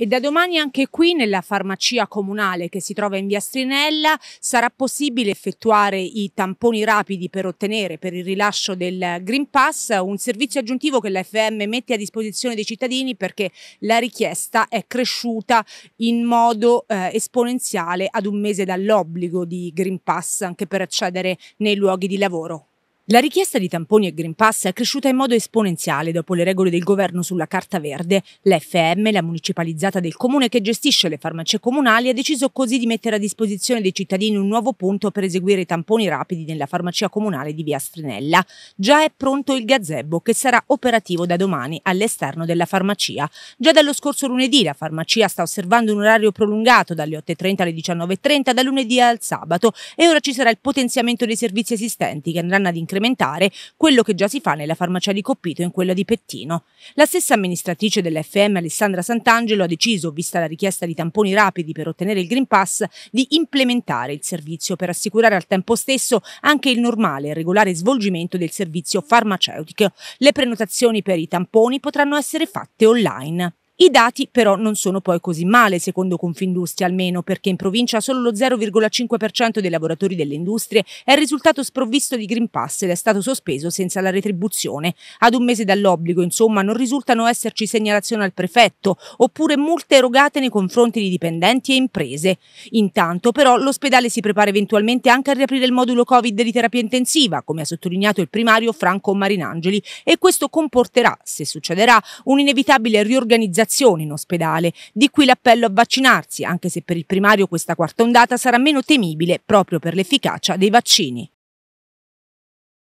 E da domani anche qui nella farmacia comunale che si trova in via Strinella sarà possibile effettuare i tamponi rapidi per ottenere per il rilascio del Green Pass un servizio aggiuntivo che la mette a disposizione dei cittadini perché la richiesta è cresciuta in modo eh, esponenziale ad un mese dall'obbligo di Green Pass anche per accedere nei luoghi di lavoro. La richiesta di tamponi e Green Pass è cresciuta in modo esponenziale dopo le regole del governo sulla Carta Verde. L'FM, la municipalizzata del comune che gestisce le farmacie comunali, ha deciso così di mettere a disposizione dei cittadini un nuovo punto per eseguire i tamponi rapidi nella farmacia comunale di Via Strinella. Già è pronto il gazebo che sarà operativo da domani all'esterno della farmacia. Già dallo scorso lunedì la farmacia sta osservando un orario prolungato dalle 8.30 alle 19.30, da lunedì al sabato e ora ci sarà il potenziamento dei servizi esistenti che andranno ad incrementare incrementare quello che già si fa nella farmacia di Coppito e in quella di Pettino. La stessa amministratrice dell'FM Alessandra Sant'Angelo ha deciso, vista la richiesta di tamponi rapidi per ottenere il Green Pass, di implementare il servizio per assicurare al tempo stesso anche il normale e regolare svolgimento del servizio farmaceutico. Le prenotazioni per i tamponi potranno essere fatte online. I dati però non sono poi così male, secondo Confindustria almeno, perché in provincia solo lo 0,5% dei lavoratori delle industrie è risultato sprovvisto di Green Pass ed è stato sospeso senza la retribuzione. Ad un mese dall'obbligo, insomma, non risultano esserci segnalazioni al prefetto oppure multe erogate nei confronti di dipendenti e imprese. Intanto però l'ospedale si prepara eventualmente anche a riaprire il modulo Covid di terapia intensiva, come ha sottolineato il primario Franco Marinangeli, e questo comporterà, se succederà, un'inevitabile riorganizzazione complicazioni in ospedale, di cui l'appello a vaccinarsi, anche se per il primario questa quarta ondata sarà meno temibile proprio per l'efficacia dei vaccini.